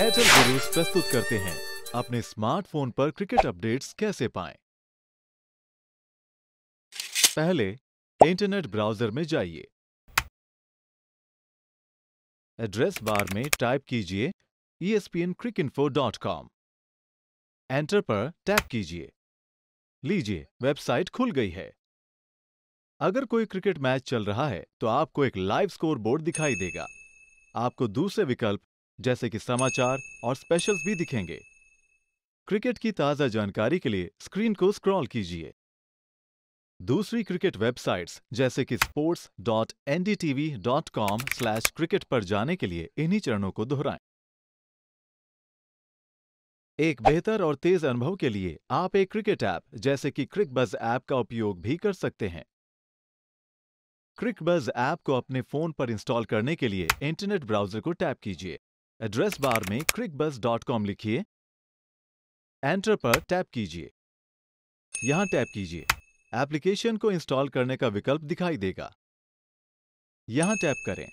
Airtel गुरुज प्रस्तुत करते हैं अपने स्मार्टफोन पर क्रिकेट अपडेट्स कैसे पाएं? पहले इंटरनेट ब्राउजर में जाइए एड्रेस बार में टाइप कीजिए espncricinfo.com एंटर पर टैप कीजिए लीजिए वेबसाइट खुल गई है अगर कोई क्रिकेट मैच चल रहा है तो आपको एक लाइव स्कोर बोर्ड दिखाई देगा आपको दूसरे विकल्प जैसे कि समाचार और स्पेशल्स भी दिखेंगे क्रिकेट की ताज़ा जानकारी के लिए स्क्रीन को स्क्रॉल कीजिए दूसरी क्रिकेट वेबसाइट्स जैसे कि sports dot dot com slash cricket पर जाने के लिए इन्हीं चरणों को दोहराएं एक बेहतर और तेज अनुभव के लिए आप एक क्रिकेट ऐप जैसे कि क्रिकबज ऐप का उपयोग भी कर सकते हैं क्रिकबज ऐप को अपने फोन पर इंस्टॉल करने के लिए इंटरनेट ब्राउजर को टैप कीजिए एड्रेस बार में crickbus.com लिखिए एंटर पर टैप कीजिए यहां टैप कीजिए एप्लीकेशन को इंस्टॉल करने का विकल्प दिखाई देगा यहां टैप करें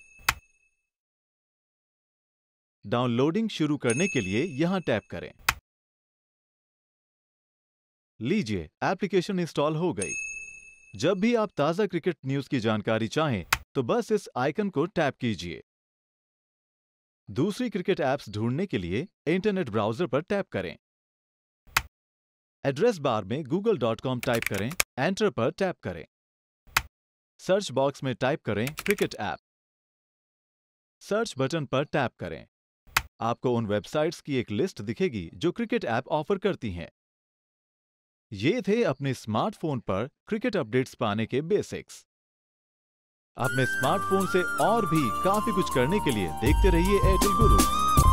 डाउनलोडिंग शुरू करने के लिए यहां टैप करें लीजिए एप्लीकेशन इंस्टॉल हो गई जब भी आप ताज़ा क्रिकेट न्यूज़ की जानकारी चाहें तो बस इस आइकन को टैप कीजिए दूसरी क्रिकेट ऐप्स ढूंढने के लिए इंटरनेट ब्राउज़र पर टैप करें एड्रेस बार में गूगल डॉट कॉम टाइप करें एंटर पर टैप करें सर्च बॉक्स में टाइप करें क्रिकेट ऐप सर्च बटन पर टैप करें आपको उन वेबसाइट्स की एक लिस्ट दिखेगी जो क्रिकेट ऐप ऑफर करती हैं ये थे अपने स्मार्टफोन पर क्रिकेट अपडेट्स पाने के बेसिक्स अपने स्मार्टफोन से और भी काफी कुछ करने के लिए देखते रहिए एयरटेल गुरु